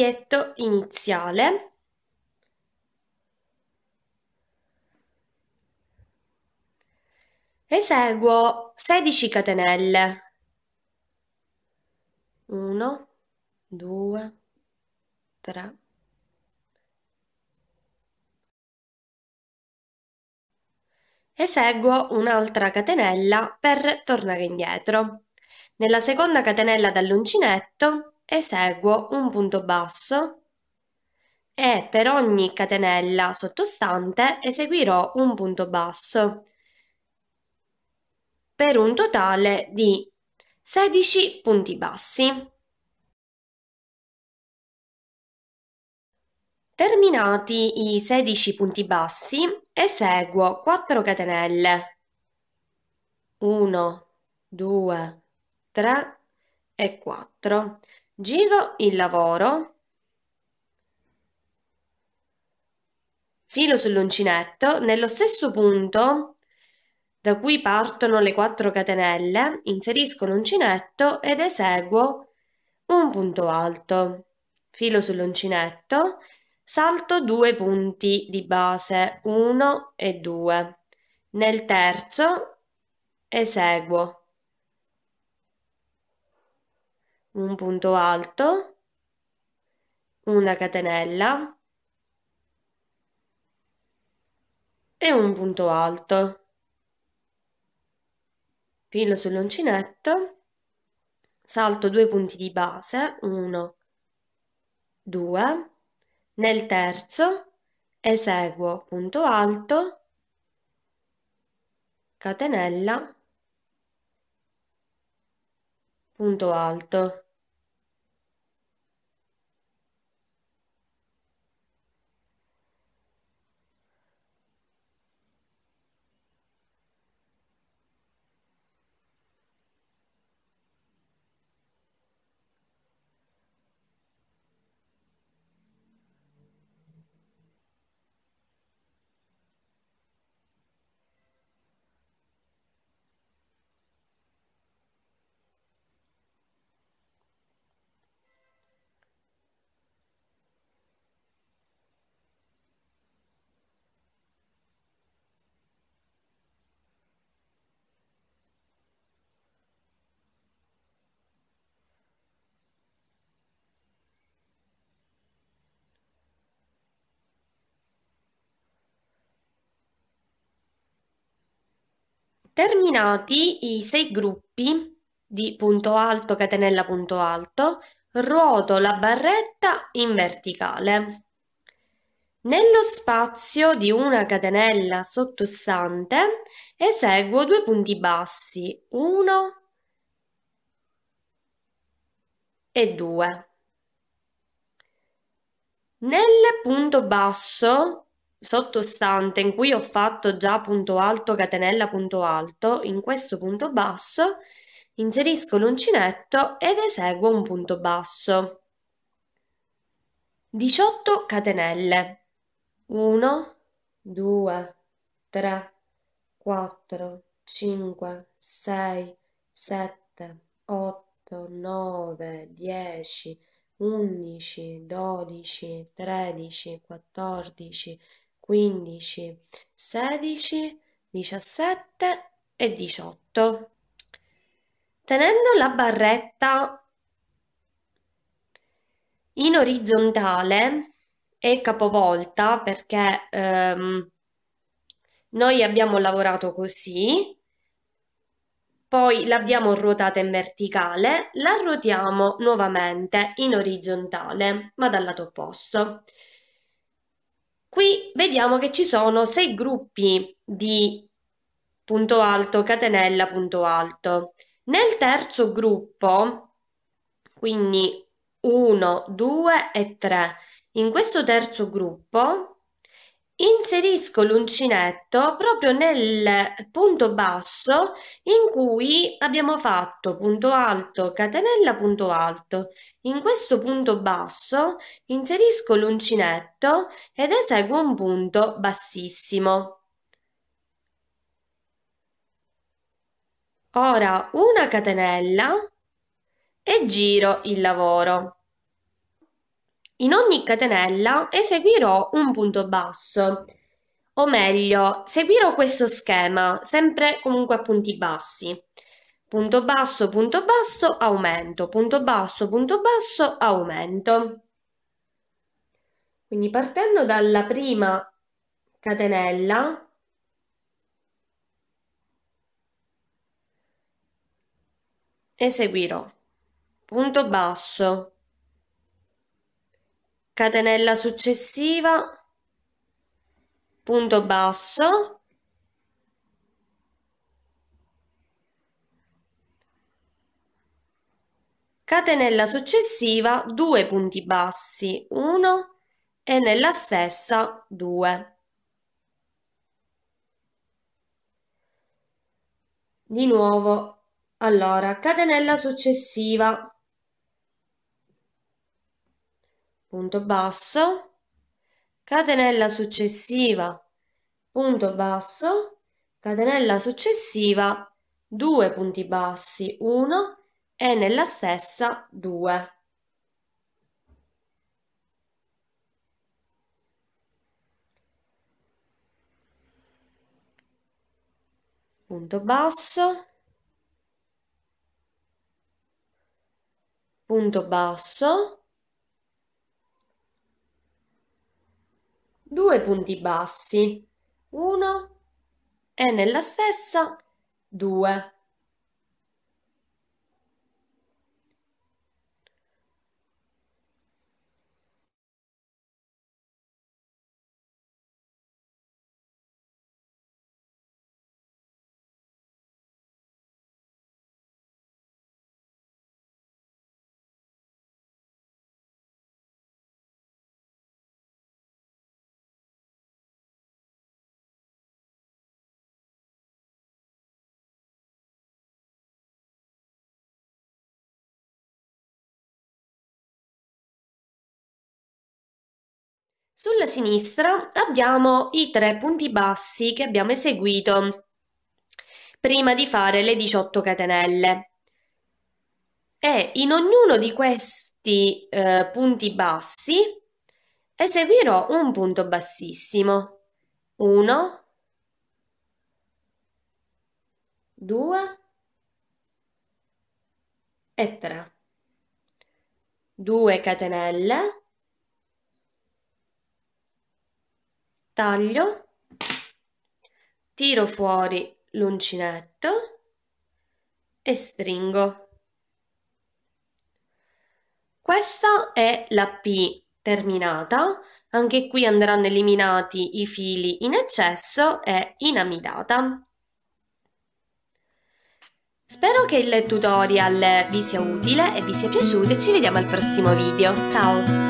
doppietto iniziale eseguo 16 catenelle 1 2 3 eseguo un'altra catenella per tornare indietro nella seconda catenella dall'uncinetto eseguo un punto basso e per ogni catenella sottostante eseguirò un punto basso per un totale di 16 punti bassi. Terminati i 16 punti bassi, eseguo 4 catenelle. 1, 2, 3 e 4 giro il lavoro, filo sull'uncinetto, nello stesso punto da cui partono le 4 catenelle, inserisco l'uncinetto ed eseguo un punto alto, filo sull'uncinetto, salto due punti di base, 1 e 2. Nel terzo eseguo un punto alto, una catenella e un punto alto. Filo sull'uncinetto, salto due punti di base, 1, 2, nel terzo eseguo punto alto, catenella, punto alto. Terminati i sei gruppi di punto alto, catenella punto alto, ruoto la barretta in verticale. Nello spazio di una catenella sottostante eseguo due punti bassi, 1 e 2. Nel punto basso sottostante in cui ho fatto già punto alto, catenella, punto alto, in questo punto basso inserisco l'uncinetto ed eseguo un punto basso. 18 catenelle. 1, 2, 3, 4, 5, 6, 7, 8, 9, 10, 11, 12, 13, 14, 15, 16, 17 e 18. Tenendo la barretta in orizzontale e capovolta perché ehm, noi abbiamo lavorato così, poi l'abbiamo ruotata in verticale, la ruotiamo nuovamente in orizzontale ma dal lato opposto. Qui vediamo che ci sono sei gruppi di punto alto, catenella, punto alto. Nel terzo gruppo, quindi 1, 2 e 3, in questo terzo gruppo Inserisco l'uncinetto proprio nel punto basso in cui abbiamo fatto punto alto, catenella, punto alto. In questo punto basso inserisco l'uncinetto ed eseguo un punto bassissimo. Ora una catenella e giro il lavoro. In ogni catenella eseguirò un punto basso, o meglio, seguirò questo schema, sempre comunque a punti bassi. Punto basso, punto basso, aumento, punto basso, punto basso, aumento. Quindi partendo dalla prima catenella, eseguirò punto basso, catenella successiva, punto basso, catenella successiva, due punti bassi, 1 e nella stessa 2. Di nuovo, allora, catenella successiva, punto basso, catenella successiva, punto basso, catenella successiva, due punti bassi, 1 e nella stessa 2. punto basso, punto basso, due punti bassi, 1 e nella stessa 2. Sulla sinistra abbiamo i tre punti bassi che abbiamo eseguito prima di fare le 18 catenelle. E in ognuno di questi eh, punti bassi eseguirò un punto bassissimo. 1, 2 e 3. 2 catenelle taglio, tiro fuori l'uncinetto e stringo. Questa è la P terminata, anche qui andranno eliminati i fili in eccesso e inamidata. Spero che il tutorial vi sia utile e vi sia piaciuto e ci vediamo al prossimo video. Ciao!